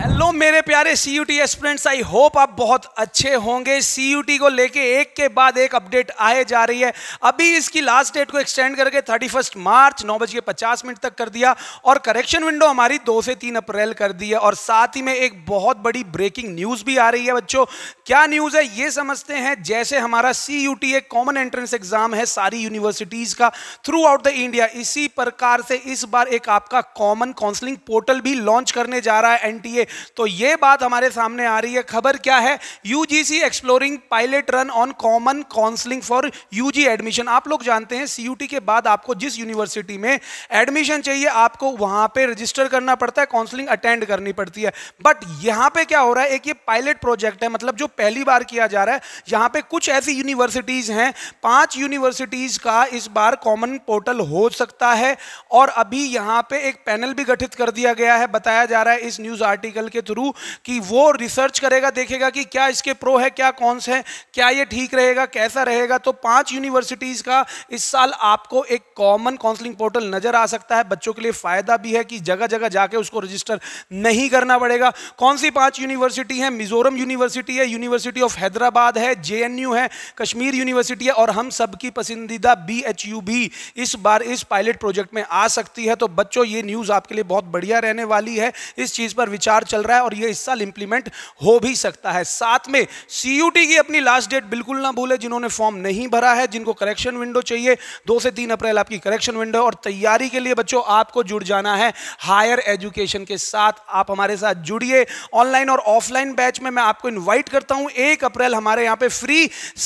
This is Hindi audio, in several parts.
हेलो मेरे प्यारे C U T students I hope आप बहुत अच्छे होंगे सी यू टी को लेके एक के बाद एक अपडेट आए जा रही है अभी इसकी लास्ट डेट को एक्सटेंड करके थर्टी फर्स्ट मार्च नौ बज के पचास मिनट तक कर दिया और करेक्शन विंडो हमारी दो से तीन अप्रैल कर दी है और साथ ही में एक बहुत बड़ी ब्रेकिंग न्यूज़ भी आ रही है बच्चों क्या न्यूज़ है ये समझते हैं जैसे हमारा सी यू टी एक कॉमन एंट्रेंस एग्जाम है सारी यूनिवर्सिटीज़ का थ्रू आउट द इंडिया इसी प्रकार से इस बार एक आपका कॉमन काउंसलिंग पोर्टल भी लॉन्च करने जा रहा है एन टी ए तो ये बात हमारे सामने आ रही है खबर क्या है UGC exploring pilot run on common counselling for UG admission आप लोग जानते हैं सीयूटी के बाद आपको जिस यूनिवर्सिटी में एडमिशन चाहिए आपको वहां पर रजिस्टर करना पड़ता है काउंसलिंग अटेंड करनी पड़ती है बट यहां पर क्या हो रहा है एक ये पायलट प्रोजेक्ट है मतलब जो पहली बार किया जा रहा है यहां पर कुछ ऐसी यूनिवर्सिटीज हैं पांच यूनिवर्सिटीज का इस बार कॉमन पोर्टल हो सकता है और अभी यहां पे एक पैनल भी गठित कर दिया गया है बताया जा रहा है इस न्यूज आर्टिकल आर्टिकल के थ्रू कि वो रिसर्च करेगा देखेगा कि क्या इसके प्रो है क्या कॉन्स हैं क्या ये ठीक रहेगा कैसा रहेगा तो पांच यूनिवर्सिटीज़ का इस साल आपको एक कॉमन काउंसलिंग पोर्टल नज़र आ सकता है बच्चों के लिए फ़ायदा भी है कि जगह जगह जाके उसको रजिस्टर नहीं करना पड़ेगा कौन सी पाँच यूनिवर्सिटी है मिजोरम यूनिवर्सिटी है यूनिवर्सिटी ऑफ हैदराबाद है जे है कश्मीर यूनिवर्सिटी है और हम सबकी पसंदीदा बी भी इस बार इस पायलट प्रोजेक्ट में आ सकती है तो बच्चों ये न्यूज़ आपके लिए बहुत बढ़िया रहने वाली है इस चीज़ पर विचार चल रहा है और ये साल इंप्लीमेंट हो भी सकता है साथ में सीयूटी की अपनी लास्ट डेट बिल्कुल ना भूले जिन्होंने फॉर्म नहीं भरा है जिनको करेक्शन विंडो चाहिए दो से तीन अप्रैल आपकी करेक्शन विंडो और तैयारी के लिए बच्चों आपको जुड़ जाना है हायर एजुकेशन के साथ आप हमारे साथ जुड़िए ऑनलाइन और ऑफलाइन बैच में मैं आपको इन्वाइट करता हूं एक अप्रैल हमारे यहां पर फ्री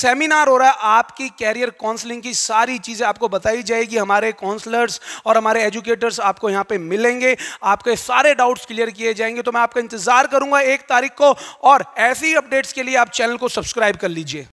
सेमिनार हो रहा है आपकी कैरियर काउंसलिंग की सारी चीज़ें आपको बताई जाएगी हमारे काउंसलर्स और हमारे एजुकेटर्स आपको यहां पे मिलेंगे आपके सारे डाउट्स क्लियर किए जाएंगे तो मैं आप आपका इंतजार करूंगा एक तारीख को और ऐसी अपडेट्स के लिए आप चैनल को सब्सक्राइब कर लीजिए